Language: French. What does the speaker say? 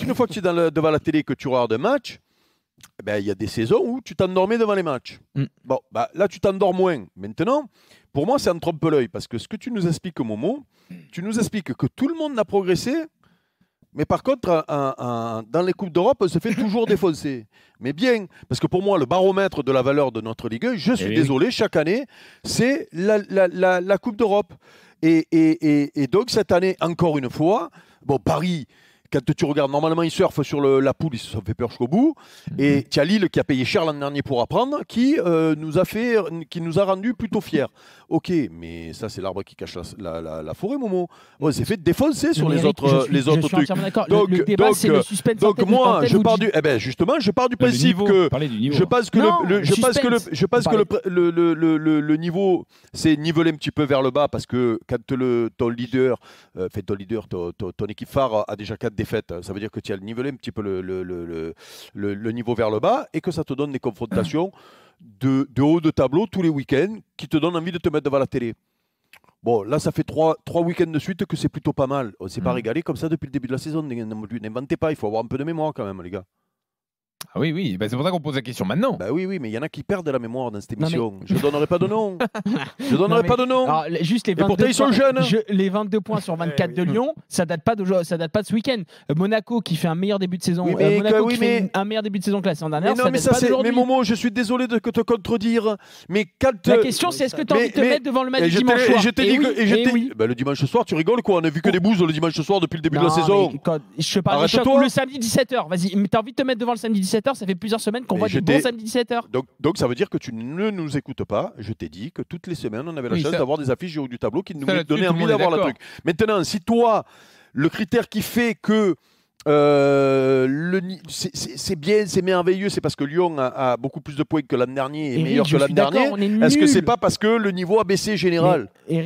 Une fois que tu es devant la télé et que tu regardes un match, eh ben, il y a des saisons où tu t'endormais devant les matchs. Mm. Bon, bah, là, tu t'endors moins. Maintenant, pour moi, c'est un trompe-l'œil parce que ce que tu nous expliques, Momo, tu nous expliques que tout le monde a progressé, mais par contre, dans les Coupes d'Europe, on se fait toujours défoncer. Mais bien, parce que pour moi, le baromètre de la valeur de notre Ligue 1, je eh suis désolé, chaque année, c'est la, Coupe d'Europe. Et, donc, cette année, encore une fois, bon, Paris quand tu regardes, normalement, ils surfent sur la poule, ils se fait peur jusqu'au bout. Mhm. Et Et y a Lille qui a payé cher l'an dernier pour apprendre, qui, euh, nous a fait, qui nous a rendu plutôt fiers. Ok, mais ça, c'est l'arbre qui cache la, forêt, Momo. On c'est fait défoncer sur les, autres, les autres trucs. Donc, le, débat, donc, suspense donc moi, je pars du, eh ben, justement, je pars du principe que je pense que le, je pense que le, je pense que le, niveau, c'est nivelé un petit peu vers le bas parce que quand le, ton leader, euh, fait ton leader, ton, équipe phare a déjà 4 défaite. Ça veut dire que tu as nivelé un petit peu le, le, niveau vers le bas et que ça te donne des confrontations de, de haut de tableau tous les week-ends qui te donnent envie de te mettre devant la télé. Bon, là, ça fait trois, week-ends de suite que c'est plutôt pas mal. On s'est pas mm. régalé comme ça depuis le début de la saison. N'inventez pas, il faut avoir un peu de mémoire quand même, les gars. Ah oui, oui, bah, c'est pour ça qu'on pose la question maintenant. Bah oui, oui, mais il y en a qui perdent la mémoire dans cette émission. Je donnerai pas de nom. je donnerai pas de nom. juste les 22 Et pourtant, ils sont jeunes. Hein. les 22 points sur 24 eh de Lyon, ça date pas de ça date pas de ce week-end. Euh, Monaco qui fait un meilleur début de saison, euh, Monaco qui fait un meilleur début de saison que la saison dernière. Mais non, mais ça c'est. Mais Momo, je suis désolé de te contredire, mais quand la question c'est est-ce que tu as envie de te mettre devant le match de dimanche soir eh eh bah, le dimanche soir, tu rigoles quoi On a vu que des bouses le dimanche soir depuis le début de la saison. Je parle le samedi 17h. Vas-y, mais t'as envie de te mettre devant le samedi 17h ça fait plusieurs semaines qu'on voit des bons samedi 17h. Donc, donc ça veut dire que tu ne nous écoutes pas. Je t'ai dit que toutes les semaines, on avait la chance d'avoir des affiches du du tableau qui nous donnaient envie d'avoir le truc. Maintenant, si toi, le critère qui fait que euh, c'est bien, c'est merveilleux, c'est parce que Lyon a, beaucoup plus de points que l'année dernier et, meilleur que l'an dernier. Est-ce que c'est pas parce que le niveau a baissé général